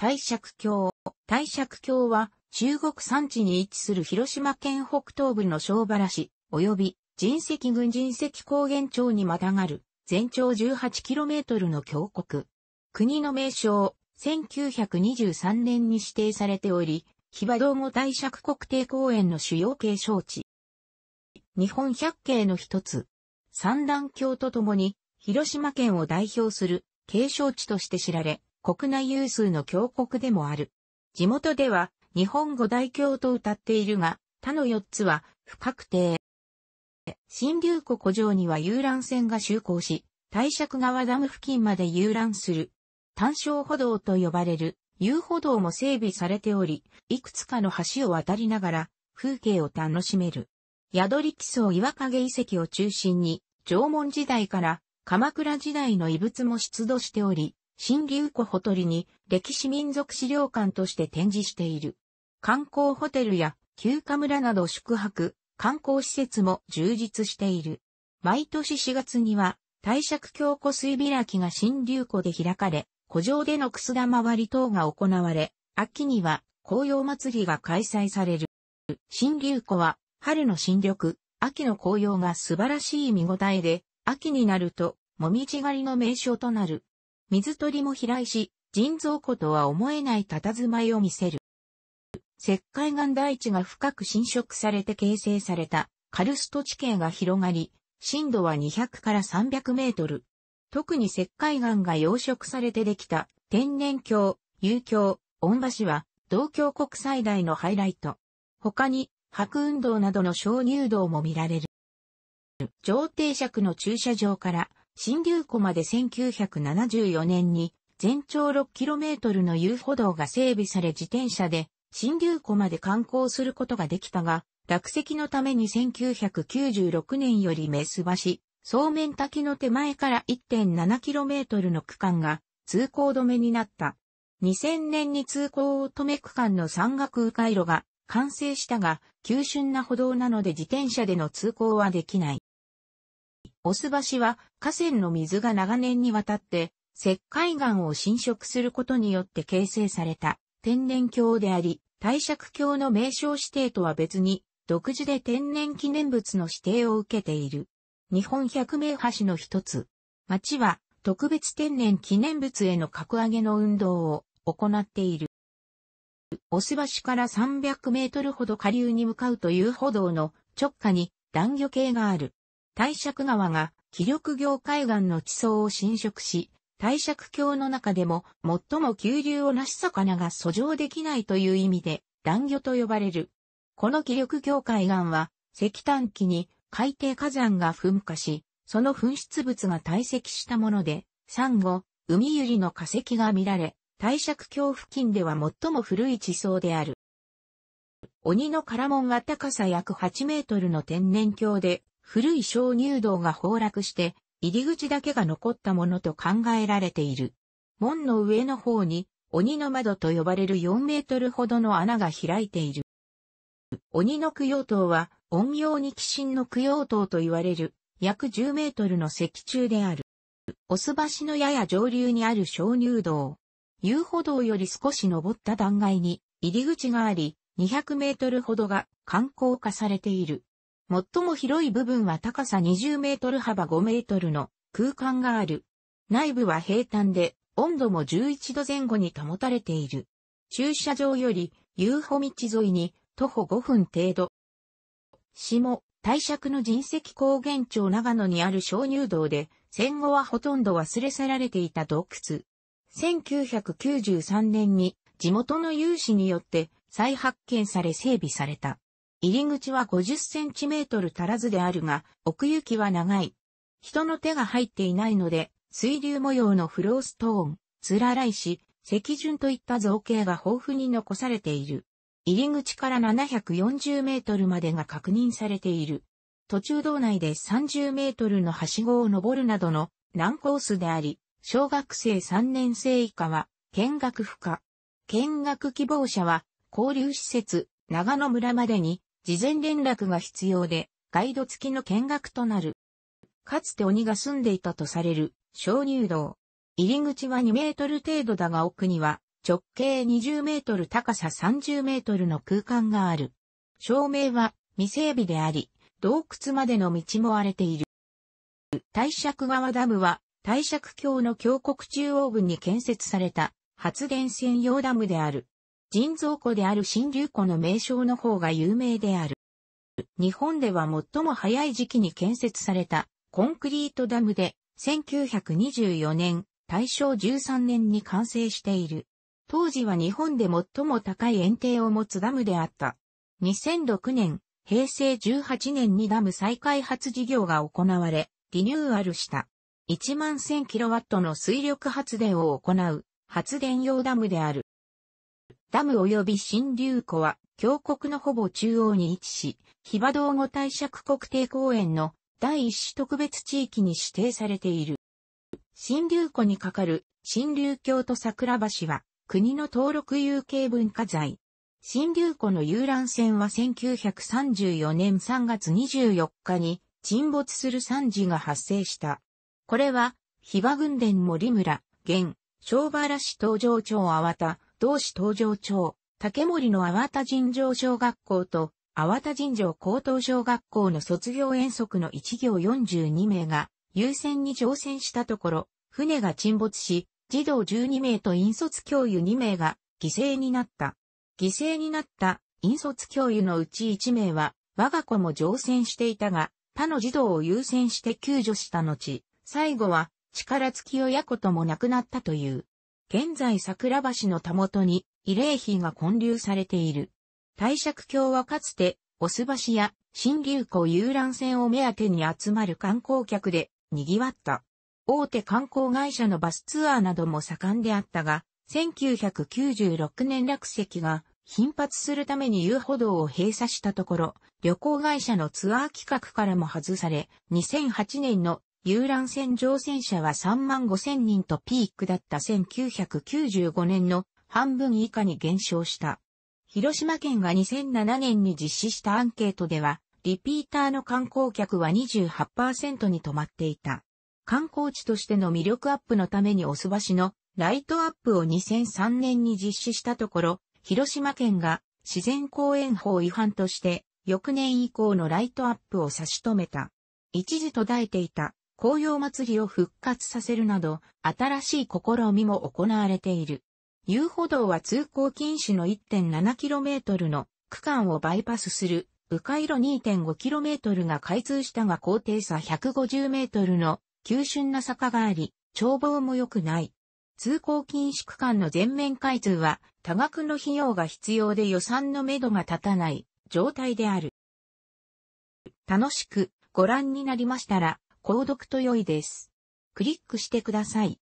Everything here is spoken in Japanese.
大尺橋。大尺橋は中国山地に位置する広島県北東部の小原市、及び人石郡人石高原町にまたがる全長 18km の峡谷。国の名称、1923年に指定されており、ヒバ道後大尺国定公園の主要景勝地。日本百景の一つ。三段橋とともに、広島県を代表する景勝地として知られ、国内有数の峡谷でもある。地元では日本五大峡と歌っているが、他の4つは不確定。新竜湖湖上には遊覧船が就航し、大尺川ダム付近まで遊覧する。単小歩道と呼ばれる遊歩道も整備されており、いくつかの橋を渡りながら風景を楽しめる。宿り基礎岩陰遺跡を中心に、縄文時代から鎌倉時代の遺物も出土しており、新流湖ほとりに歴史民族資料館として展示している。観光ホテルや休暇村など宿泊、観光施設も充実している。毎年4月には、大尺京湖水開きが新流湖で開かれ、湖上でのくす玉割り等が行われ、秋には紅葉祭りが開催される。新流湖は、春の新緑、秋の紅葉が素晴らしい見応えで、秋になると、もみじ狩りの名所となる。水鳥も飛来し、人造湖とは思えない佇まいを見せる。石灰岩大地が深く侵食されて形成されたカルスト地形が広がり、深度は200から300メートル。特に石灰岩が養殖されてできた天然橋、遊橋、御橋は同橋国最大のハイライト。他に白運動などの小乳洞も見られる。上帝釈の駐車場から新流湖まで1974年に全長 6km の遊歩道が整備され自転車で新流湖まで観光することができたが、落石のために1996年よりメス橋、そうめん滝の手前から 1.7km の区間が通行止めになった。2000年に通行を止め区間の山岳回路が完成したが、急峻な歩道なので自転車での通行はできない。オス橋は河川の水が長年にわたって石灰岩を侵食することによって形成された天然橋であり、大釈橋の名称指定とは別に、独自で天然記念物の指定を受けている。日本百名橋の一つ。町は特別天然記念物への格上げの運動を行っている。オス橋から300メートルほど下流に向かうという歩道の直下に断魚系がある。帝釈川が気力業海岸の地層を侵食し、帝釈峡の中でも最も急流をなし魚が遡上できないという意味で、乱魚と呼ばれる。この気力業海岸は、石炭期に海底火山が噴火し、その噴出物が堆積したもので、サンゴ、海ゆりの化石が見られ、帝釈峡付近では最も古い地層である。鬼の唐門が高さ約8メートルの天然橋で古い鍾乳洞が崩落して、入り口だけが残ったものと考えられている。門の上の方に、鬼の窓と呼ばれる4メートルほどの穴が開いている。鬼の供養塔は、陰陽に鬼神の供養塔と言われる、約10メートルの石柱である。オス橋のやや上流にある鍾乳洞。遊歩道より少し登った断崖に入り口があり、200メートルほどが観光化されている。最も広い部分は高さ20メートル幅5メートルの空間がある。内部は平坦で、温度も11度前後に保たれている。駐車場より遊歩道沿いに徒歩5分程度。下、大釈の人石高原町長野にある鍾乳洞で、戦後はほとんど忘れ去られていた洞窟。1993年に地元の有志によって再発見され整備された。入り口は50センチメートル足らずであるが、奥行きは長い。人の手が入っていないので、水流模様のフローストーン、つらら石、石順といった造形が豊富に残されている。入り口から740メートルまでが確認されている。途中道内で30メートルのはしごを登るなどの難コースであり、小学生3年生以下は見学不可。見学希望者は交流施設長野村までに事前連絡が必要で、ガイド付きの見学となる。かつて鬼が住んでいたとされる小乳道。入り口は2メートル程度だが奥には直径20メートル高さ30メートルの空間がある。照明は未整備であり、洞窟までの道も荒れている。大尺川ダムは大尺橋の峡谷中央部に建設された発電専用ダムである。人造湖である新流湖の名称の方が有名である。日本では最も早い時期に建設されたコンクリートダムで1924年、大正13年に完成している。当時は日本で最も高い園庭を持つダムであった。2006年、平成18年にダム再開発事業が行われ、リニューアルした。1万 1000kW の水力発電を行う発電用ダムである。ダム及び新流湖は、峡谷のほぼ中央に位置し、ヒバ道後大尺国定公園の第一種特別地域に指定されている。新流湖に架かる新流橋と桜橋は、国の登録有形文化財。新流湖の遊覧船は1934年3月24日に沈没する惨事が発生した。これは、ヒバ軍伝森村、現、小原市東城町淡田、同市東城町、竹森の淡田尋常小学校と、淡田尋常高等小学校の卒業遠足の一行42名が、優先に乗船したところ、船が沈没し、児童12名と引率教諭2名が犠牲になった。犠牲になった引率教諭のうち1名は、我が子も乗船していたが、他の児童を優先して救助した後、最後は力尽き親子とも亡くなったという。現在桜橋のたもとに慰霊碑が建立されている。大釈橋はかつて、オス橋や新流湖遊覧船を目当てに集まる観光客で賑わった。大手観光会社のバスツアーなども盛んであったが、1996年落石が頻発するために遊歩道を閉鎖したところ、旅行会社のツアー企画からも外され、2008年の遊覧船乗船者は3万5千人とピークだった1995年の半分以下に減少した。広島県が2007年に実施したアンケートでは、リピーターの観光客は28%に止まっていた。観光地としての魅力アップのためにおすばしのライトアップを2003年に実施したところ、広島県が自然公園法違反として、翌年以降のライトアップを差し止めた。一時途絶えていた紅葉祭りを復活させるなど、新しい試みも行われている。遊歩道は通行禁止の 1.7km の区間をバイパスする、迂回路 2.5km が開通したが高低差 150m の急峻な坂があり、眺望も良くない。通行禁止区間の全面開通は多額の費用が必要で予算の目処が立たない状態である。楽しくご覧になりましたら、購読と良いです。クリックしてください。